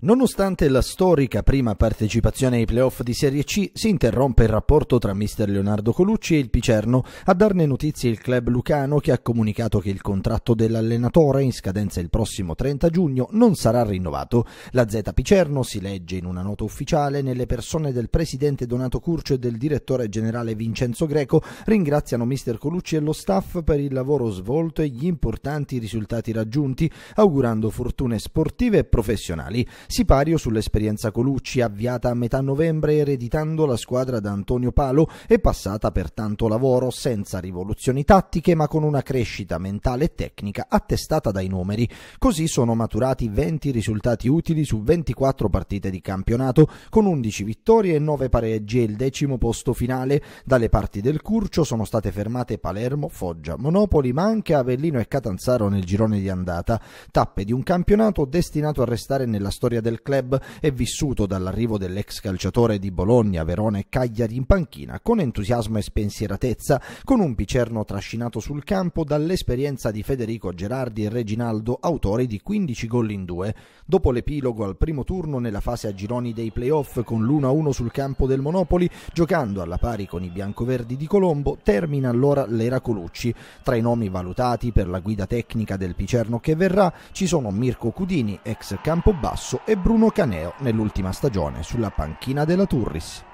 Nonostante la storica prima partecipazione ai playoff di Serie C, si interrompe il rapporto tra mister Leonardo Colucci e il Picerno. A darne notizie il club lucano che ha comunicato che il contratto dell'allenatore, in scadenza il prossimo 30 giugno, non sarà rinnovato. La Z Picerno si legge in una nota ufficiale nelle persone del presidente Donato Curcio e del direttore generale Vincenzo Greco ringraziano mister Colucci e lo staff per il lavoro svolto e gli importanti risultati raggiunti, augurando fortune sportive e professionali sipario sull'esperienza Colucci avviata a metà novembre ereditando la squadra da Antonio Palo e passata per tanto lavoro senza rivoluzioni tattiche ma con una crescita mentale e tecnica attestata dai numeri. Così sono maturati 20 risultati utili su 24 partite di campionato con 11 vittorie e 9 pareggi e il decimo posto finale. Dalle parti del Curcio sono state fermate Palermo, Foggia, Monopoli ma anche Avellino e Catanzaro nel girone di andata, tappe di un campionato destinato a restare nella storia storia del club è vissuto dall'arrivo dell'ex calciatore di Bologna, Verona e Cagliari in panchina con entusiasmo e spensieratezza, con un picerno trascinato sul campo dall'esperienza di Federico Gerardi e Reginaldo, autori di 15 gol in due. Dopo l'epilogo al primo turno nella fase a gironi dei playoff con l'1-1 sul campo del Monopoli, giocando alla pari con i biancoverdi di Colombo, termina allora l'era Colucci. Tra i nomi valutati per la guida tecnica del Picerno che verrà ci sono Mirko Cudini, ex Campobasso, e Bruno Caneo nell'ultima stagione sulla panchina della Turris.